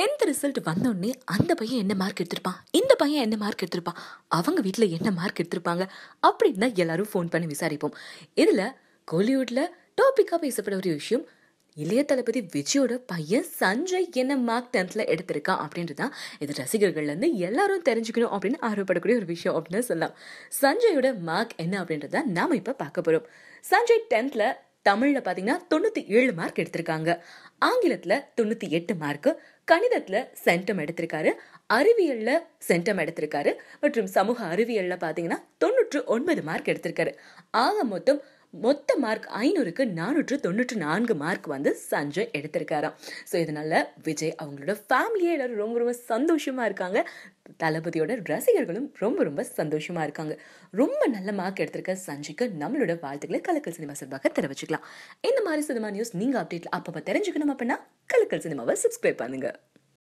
tenth result வந்தோடனே அந்த பையன் என்ன மார்க் எடுத்திருப்பான் இந்த பையன் என்ன மார்க் எடுத்திருப்பான் அவங்க வீட்டில் என்ன மார்க் எடுத்திருப்பாங்க அப்படின்னு தான் எல்லாரும் ஃபோன் பண்ணி விசாரிப்போம் இதில் கோலிவுட்டில் டாப்பிக்காக பேசப்பட ஒரு விஷயம் இளைய தளபதி விஜயோட பையன் சஞ்சய் என்ன மார்க் டென்த்தில் எடுத்திருக்கான் அப்படின்றது தான் இது ரசிகர்கள்லேருந்து எல்லாரும் தெரிஞ்சுக்கணும் அப்படின்னு ஆர்வப்படக்கூடிய ஒரு விஷயம் அப்படின்னு சொல்லலாம் சஞ்சயோட மார்க் என்ன அப்படின்றத நாம் இப்போ பார்க்க போகிறோம் சஞ்சய் டென்த்தில் தமிழ்ல பாத்தீங்கன்னா தொண்ணூத்தி ஏழு மார்க் எடுத்திருக்காங்க ஆங்கிலத்துல தொண்ணூத்தி எட்டு மார்க்கு கணிதத்துல சென்டம் எடுத்திருக்காரு அறிவியல்ல சென்டம் எடுத்திருக்காரு மற்றும் சமூக அறிவியல்ல பாத்தீங்கன்னா தொண்ணூற்று ஒன்பது மார்க் எடுத்திருக்காரு ஆக மொத்தம் மொத்த மார்க் ஐநூறுக்கு நானூற்று தொண்ணூற்று நான்கு மார்க் வந்து சஞ்சய் எடுத்திருக்காராம் ஸோ இதனால் விஜய் அவங்களோட ஃபேமிலியே எல்லோரும் ரொம்ப ரொம்ப சந்தோஷமாக இருக்காங்க தளபதியோட ரசிகர்களும் ரொம்ப ரொம்ப சந்தோஷமாக இருக்காங்க ரொம்ப நல்ல மார்க் எடுத்திருக்க சஞ்சய்க்கு நம்மளோட வாழ்த்துக்களை கலக்கல் சினிமா சார்பாக தெரிவிச்சுக்கலாம் இந்த மாதிரி சினிமா நியூஸ் நீங்கள் அப்டேட்டில் அப்பப்போ தெரிஞ்சுக்கணும் அப்படின்னா கலக்கல் சினிமாவை சப்ஸ்கிரைப் பண்ணுங்கள்